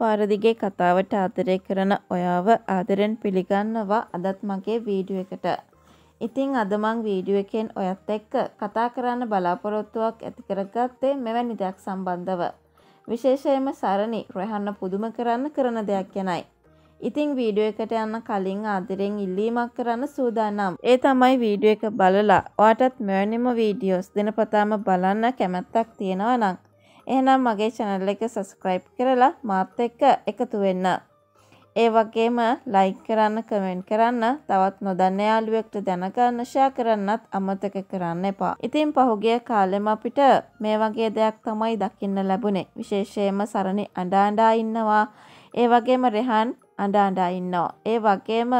පාරදිගේ කතාවට ආදරය කරන ඔයාව ආදරෙන් පිළිගන්නවා අදත් මගේ වීඩියෝ එකට. ඉතින් අද මං වීඩියෝ එකෙන් ඔයත් එක්ක කතා කරන්න බලාපොරොත්තුවක් ඇති කරගත්තේ මෙවැනි දෙයක් සම්බන්ධව. විශේෂයෙන්ම සරණි රොයහන්න පුදුම කරන්න කරන දෙයක් ගැනයි. ඉතිං වීඩියෝ එකට යන්න කලින් ආදරෙන් ඉල්ලීමක් කරන්න සූදානම්. ඒ තමයි වීඩියෝ එක බලලා ඔයාටත් මෙවැනිම වීඩියෝස් දෙනපතාම බලන්න කැමැත්තක් තියෙනවා නම් එහෙනම් මගේ channel එක subscribe කරලා මාත් එක්ක එකතු වෙන්න. ඒ වගේම ලයික් කරන්න, කමෙන්ට් කරන්න, තවත් නොදන්න යාළුවෙක්ට දැනගන්න, ෂෙයා කරන්නත් අමතක කරන්න එපා. ඉතින් පහුගිය කාලෙම අපිට මේ වගේ දෙයක් තමයි දකින්න ලැබුණේ. විශේෂයෙන්ම සරණි අඬ අඬා ඉන්නවා. ඒ වගේම රෙහන් අඬ අඬා ඉන්නවා. ඒ වගේම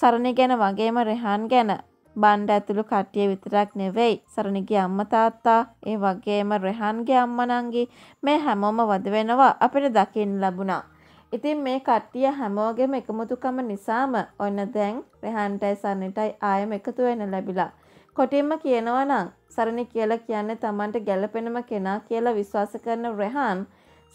සරණි ගැන වගේම රෙහන් ගැන බණ්ඩ ඇතුළු කට්ටිය විතරක් නෙවෙයි සරණගේ අම්මා තාත්තා ඒ වගේම රෙහන්ගේ අම්මා නංගි මේ හැමෝම වද වෙනවා අපිට දකින්න ලැබුණා. ඉතින් මේ කට්ටිය හැමෝගෙම එකමුතුකම නිසාම ඔන්න දැන් රෙහන්ටයි සරණටයි ආයෙම එකතු වෙන්න ලැබිලා. කොටින්ම කියනවා නම් සරණි කියලා කියන්නේ Tamanට ගැළපෙනම කෙනා කියලා විශ්වාස කරන රෙහන්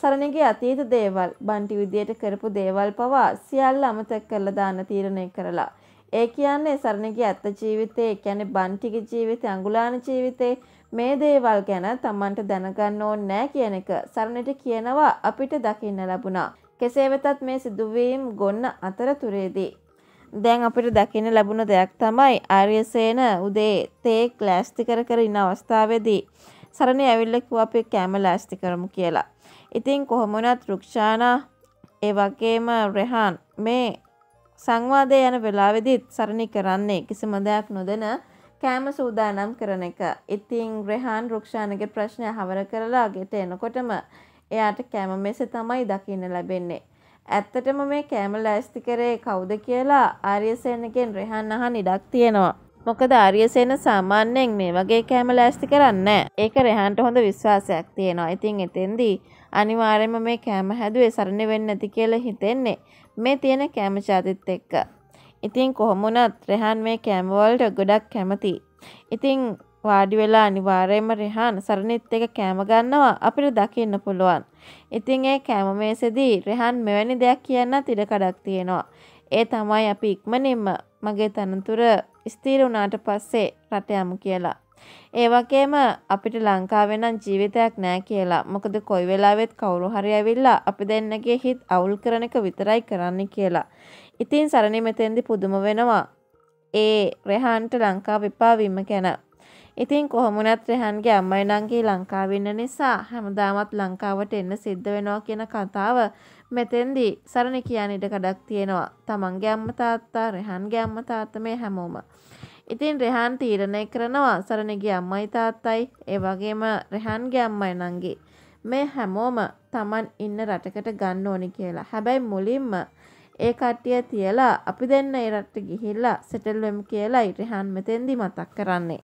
සරණගේ අතීත දේවල් බන්ටි විදියට කරපු දේවල් පවා සියල්ල අමතක කරලා දාන්න තීරණය කරලා ඒ කියන්නේ සරණගේ ඇත්ත ජීවිතේ ඒ කියන්නේ බන්ටික ජීවිතේ අඟුලාන ජීවිතේ මේ දේවල් ගැන Tamanට දැනගන්න ඕනේ නැහැ කියන එක සරණට කියනවා අපිට දකින්න ලැබුණා. කෙසේ වෙතත් මේ සිදුවීම් ගොන්න අතරතුරේදී දැන් අපිට දකින්න ලැබුණ දෙයක් තමයි ආර්යසේන උදේ තේ ක්ලාස්ති කර කර ඉන්න අවස්ථාවේදී සරණ ඇවිල්ලා කිව්වා අපි කැම ලෑස්ති කරමු කියලා. ඉතින් කොහොම වුණත් රුක්ෂානා ඒ වගේම රෙහාන් මේ සංවාදය යන වෙලාවෙදිත් සරණි කරන්නේ කිසිම දෙයක් නොදෙන කෑම සූදානම් කරන එක. ඉතින් ග්‍රහාන් රුක්ෂානගේ ප්‍රශ්නය හවර කරලා ගෙට එනකොටම එයාට කෑම මෙසේ තමයි දකින්න ලැබෙන්නේ. ඇත්තටම මේ කෑම ලෑස්ති කරේ කවුද කියලා ආර්යසේනගෙන් රෙහන් අහන් ඉඩක් තියෙනවා. මොකද ආර්යසේන සාමාන්‍යයෙන් මේ වගේ කෑම ලෑස්ති කරන්නේ ඒක රෙහන්ට හොඳ විශ්වාසයක් තියෙනවා. ඉතින් එතෙන්දී අනිවාර්යයෙන්ම මේ කෑම හැදුවේ සරණ වෙන්නේ නැති කියලා හිතෙන්නේ මේ තියෙන කෑම જાතිත් එක්ක. ඉතින් කොහොම වුණත් රෙහන් මේ කෑම වලට ගොඩක් කැමතියි. ඉතින් වාඩි වෙලා අනිවාර්යයෙන්ම රෙහාන් සරණිත් එක කෑම ගන්නවා අපිට දකින්න පුළුවන්. ඉතින් ඒ කෑම මේසෙදී රෙහාන් මෙවැනි දෙයක් කියන්න තිර කඩක් තියෙනවා. ඒ තමයි අපි ඉක්මනින්ම මගේ තනතුර ස්ථීර වුණාට පස්සේ රට යමු කියලා. ඒ වගේම අපිට ලංකාවේ නම් ජීවිතයක් නෑ කියලා. මොකද කොයි වෙලාවෙත් කවුරු හරි ඇවිල්ලා අපි දෙන්නගේ හිත අවුල් කරන එක විතරයි කරන්න කියලා. ඉතින් සරණි මෙතෙන්දි පුදුම වෙනවා. ඒ රෙහාන්ට ලංකාව එපා වීම ගැන. ඉතින් කොහොමුණත් රැහන්ගේ අම්මයි නංගි ලංකාවෙන්න නිසා හැමදාමත් ලංකාවට එන්න සිද්ධ වෙනවා කියන කතාව මෙතෙන්දී සරණ කියන ඉඩ කඩක් තියෙනවා. තමන්ගේ අම්ම තාත්තා රැහන්ගේ අම්ම තාත්තා මේ හැමෝම. ඉතින් රෙහන් තීරණය කරනවා සරණගේ අම්මයි තාත්තයි ඒ වගේම රෙහන්ගේ අම්මයි නංගි. මේ හැමෝම තමන් ඉන්න රටකට ගන්න ඕනි කියලා. හැබැයි මුලින්ම ඒ කට්ටිය තියලා අපි දෙන්න ඒ රටට ගිහිල්ලා සෙටල් වෙමු කියලා ඉරහන් මෙතෙන්දි මතක් කරන්නේ.